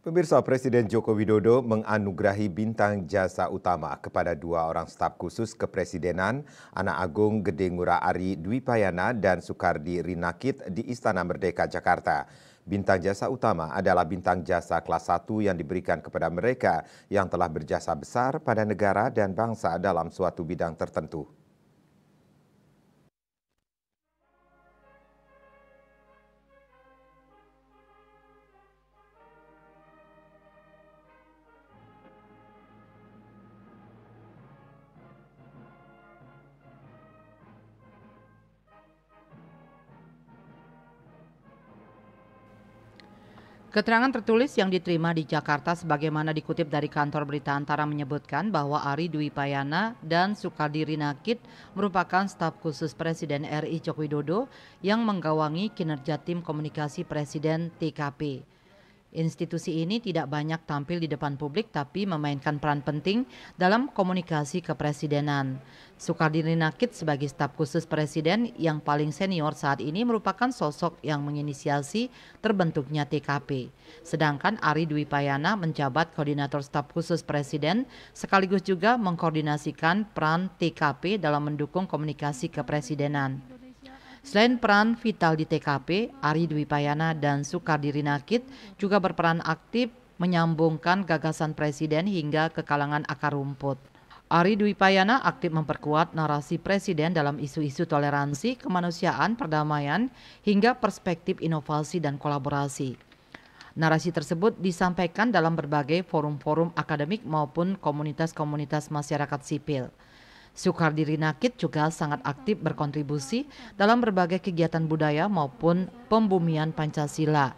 Pemirsa Presiden Joko Widodo menganugerahi bintang jasa utama kepada dua orang staf khusus kepresidenan, Anak Agung Gede Ngura Ari Dwi Payana dan Sukardi Rinakit di Istana Merdeka Jakarta. Bintang jasa utama adalah bintang jasa kelas 1 yang diberikan kepada mereka yang telah berjasa besar pada negara dan bangsa dalam suatu bidang tertentu. Keterangan tertulis yang diterima di Jakarta sebagaimana dikutip dari kantor berita Antara menyebutkan bahwa Ari Dwi Payana dan Sukadiri Nakit merupakan staf khusus Presiden RI Joko Widodo yang menggawangi kinerja tim komunikasi Presiden TKP. Institusi ini tidak banyak tampil di depan publik tapi memainkan peran penting dalam komunikasi kepresidenan. Sukardi Nakit sebagai staf khusus presiden yang paling senior saat ini merupakan sosok yang menginisiasi terbentuknya TKP. Sedangkan Ari Dwi Payana menjabat koordinator staf khusus presiden sekaligus juga mengkoordinasikan peran TKP dalam mendukung komunikasi kepresidenan. Selain peran vital di TKP, Ari Dwi Payana dan Sukardi Rinakit juga berperan aktif menyambungkan gagasan presiden hingga ke kalangan akar rumput. Ari Dwi Payana aktif memperkuat narasi presiden dalam isu-isu toleransi, kemanusiaan, perdamaian, hingga perspektif inovasi dan kolaborasi. Narasi tersebut disampaikan dalam berbagai forum-forum akademik maupun komunitas-komunitas masyarakat sipil. Sukardi Rinakit juga sangat aktif berkontribusi dalam berbagai kegiatan budaya maupun pembumian Pancasila.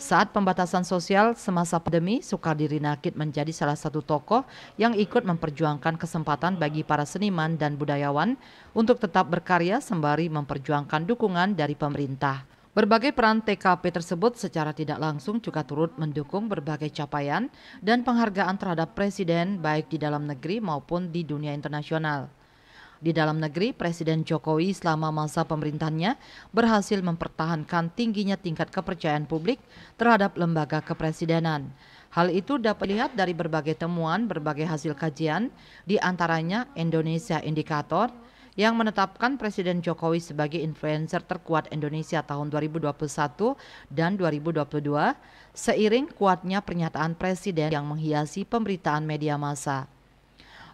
Saat pembatasan sosial semasa pandemi, Sukardi Rinakit menjadi salah satu tokoh yang ikut memperjuangkan kesempatan bagi para seniman dan budayawan untuk tetap berkarya sembari memperjuangkan dukungan dari pemerintah. Berbagai peran TKP tersebut secara tidak langsung juga turut mendukung berbagai capaian dan penghargaan terhadap Presiden baik di dalam negeri maupun di dunia internasional. Di dalam negeri, Presiden Jokowi selama masa pemerintahannya berhasil mempertahankan tingginya tingkat kepercayaan publik terhadap lembaga kepresidenan. Hal itu dapat dilihat dari berbagai temuan, berbagai hasil kajian, di antaranya Indonesia Indikator, yang menetapkan Presiden Jokowi sebagai influencer terkuat Indonesia tahun 2021 dan 2022 seiring kuatnya pernyataan Presiden yang menghiasi pemberitaan media massa.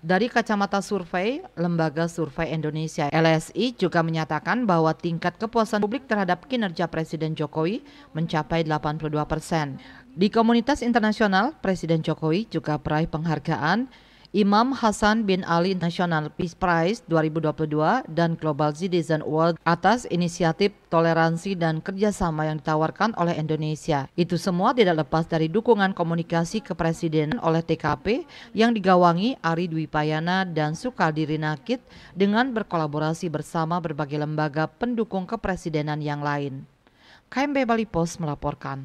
Dari kacamata survei, Lembaga Survei Indonesia LSI juga menyatakan bahwa tingkat kepuasan publik terhadap kinerja Presiden Jokowi mencapai 82 persen. Di komunitas internasional, Presiden Jokowi juga peraih penghargaan Imam Hasan bin Ali National Peace Prize 2022 dan Global Citizen Award atas inisiatif toleransi dan kerjasama yang ditawarkan oleh Indonesia. Itu semua tidak lepas dari dukungan komunikasi ke Presiden oleh TKP yang digawangi Ari Dwi Payana dan Sukadiri Nakit dengan berkolaborasi bersama berbagai lembaga pendukung kepresidenan yang lain. KMB Bali Post melaporkan.